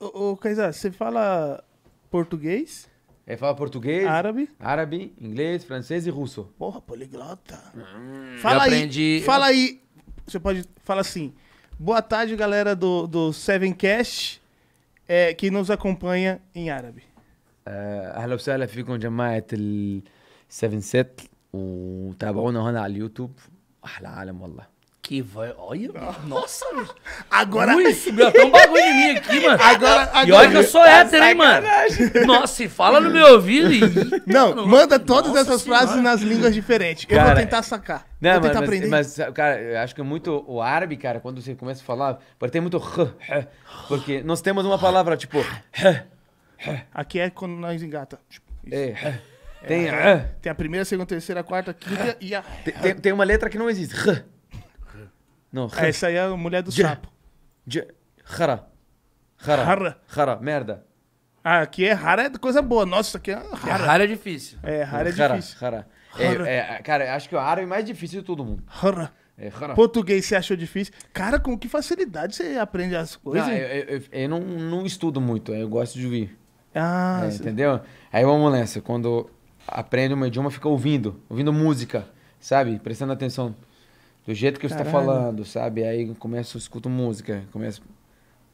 Ô, ô você fala português? Ele é, fala português, árabe, árabe, inglês, francês e russo. Porra, poliglota. Hum, fala aí, aprendi, fala eu... aí. Você pode falar assim. Boa tarde, galera do, do Seven Cash, é, que nos acompanha em árabe. اهلا وسهلا فيكم جماعه ال 7 سيت وتابعونا هنا على اليوتيوب احلى عالم والله que vai. Olha, nossa. Agora. Ui, subiu até um bagulho em mim aqui, mano. Agora, agora... E olha que eu sou tá hétero, hein, mano. Nossa, e fala no meu ouvido. E... Não, manda todas nossa essas senhora. frases nas línguas diferentes. Eu vou tentar sacar. Não, vou tentar mas, aprender. Mas, cara, eu acho que é muito o árabe, cara, quando você começa a falar, pode ter muito. Porque nós temos uma palavra tipo. Aqui é quando nós engata. Tipo, é, é. Tem, é, tem a primeira, segunda, terceira, quarta, quinta e a. Tem, tem uma letra que não existe. Não, ah, essa aí é a mulher do sapo. Já, Rara. Rara. merda. Ah, aqui é rara é coisa boa. Nossa, isso aqui é, é rara. Rara é difícil. É, rara é difícil. Rara. É, é, é, cara, acho que o árabe é mais difícil de todo mundo. Rara. É, Português você achou difícil? Cara, com que facilidade você aprende as coisas? Não, eu, eu, eu, não, não estudo muito, eu gosto de ouvir. Ah, é, entendeu? Aí vamos nessa, quando aprende um idioma, fica ouvindo, ouvindo música, sabe? Prestando atenção do jeito que Caralho. você tá falando, sabe? Aí começo, escuto música, começo,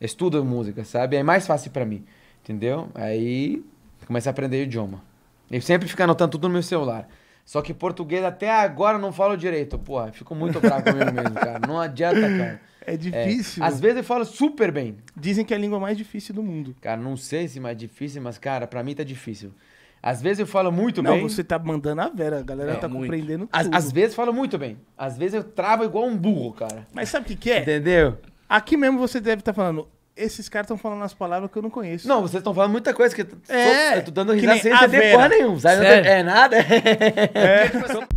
estudo música, sabe? É mais fácil para mim, entendeu? Aí começo a aprender idioma. E sempre fica anotando tudo no meu celular. Só que português até agora não falo direito. Porra, fico muito bravo comigo mesmo, cara. Não adianta, cara. É difícil. É, às vezes eu falo super bem. Dizem que é a língua mais difícil do mundo. Cara, não sei se mais difícil, mas, cara, para mim tá difícil. Às vezes eu falo muito não, bem. Não, você tá mandando a vera, a galera é, tá muito. compreendendo às, tudo. Às, vezes falo muito bem. Às vezes eu travo igual um burro, cara. Mas sabe o que, que é? Entendeu? Aqui mesmo você deve estar tá falando. Esses caras estão falando as palavras que eu não conheço. Não, vocês estão falando muita coisa que eu tô, é, sou, eu tô dando risada sem entender porra nenhuma. Sabe? É nada. É. é.